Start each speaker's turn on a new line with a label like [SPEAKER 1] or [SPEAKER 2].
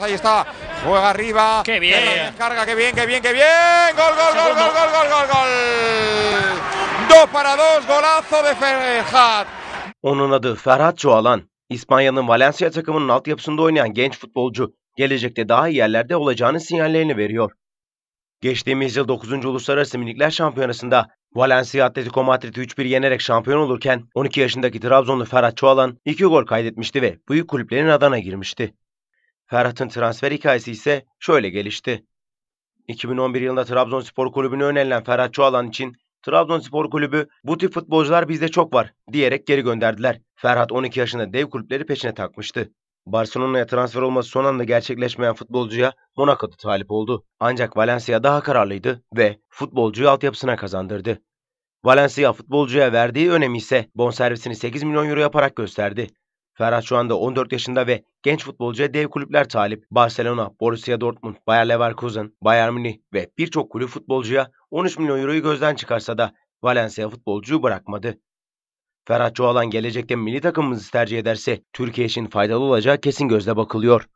[SPEAKER 1] Ahí está, juega arriba. ¡Qué bien! Carga, qué bien, qué bien, qué bien. Gol, gol, gol, gol, gol, gol, gol, gol. Dos para dos, golazo de Ferhat. Onun adı Ferhat Çoğalan. İspanya'nın Valencia takımının altyapısında oynayan genç futbolcu, gelecekte daha iyi yerlerde olacağını sinyallerini veriyor. Geçtiğimiz yıl 9. Uluslararası Minikler Şampiyonası'nda Valencia Atletico Madrid'i 3-1 yenerek şampiyon olurken 12 yaşındaki Trabzonlu Ferhat Çoğalan 2 gol kaydetmişti ve büyük kulüplerin adana girmişti. Ferhat'ın transfer hikayesi ise şöyle gelişti. 2011 yılında Trabzonspor Kulübü'ne önerilen Ferhat Çoğalan için Trabzonspor Kulübü bu tip futbolcular bizde çok var diyerek geri gönderdiler. Ferhat 12 yaşında dev kulüpleri peşine takmıştı. Barcelona'ya transfer olması son anda gerçekleşmeyen futbolcuya Monaco'da talip oldu. Ancak Valencia daha kararlıydı ve futbolcuyu altyapısına kazandırdı. Valencia futbolcuya verdiği önemi ise bonservisini 8 milyon euro yaparak gösterdi. Ferhat şu anda 14 yaşında ve genç futbolcuya dev kulüpler talip. Barcelona, Borussia Dortmund, Bayer Leverkusen, Bayern Münih ve birçok kulüp futbolcuya 13 milyon euroyu gözden çıkarsa da Valencia futbolcuyu bırakmadı. Ferhat Çoğalan gelecekte milli takımımızı tercih ederse Türkiye için faydalı olacağı kesin gözle bakılıyor.